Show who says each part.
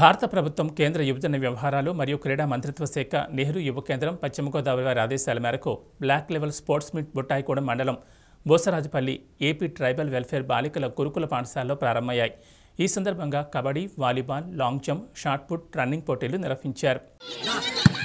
Speaker 1: భారత ప్రభుత్వం కేంద్ర యువజన వ్యవహారాలు మరియు క్రీడా మంత్రిత్వ శాఖ నెహ్రూ యువ కేంద్రం పశ్చిమ గోదావరి వారి ఆదేశాల మేరకు block level sports meet Buttayagudem మండలం బోసరాజుపల్లి ఏపీ ట్రైబల్ వెల్ఫేర్ బాలికల గురుకుల పాఠశాలలో ప్రారంభమయ్యాయి ఈ సందర్భంగా kabaddi volleyball long jump shot put running పోటీలు నిర్వహించారు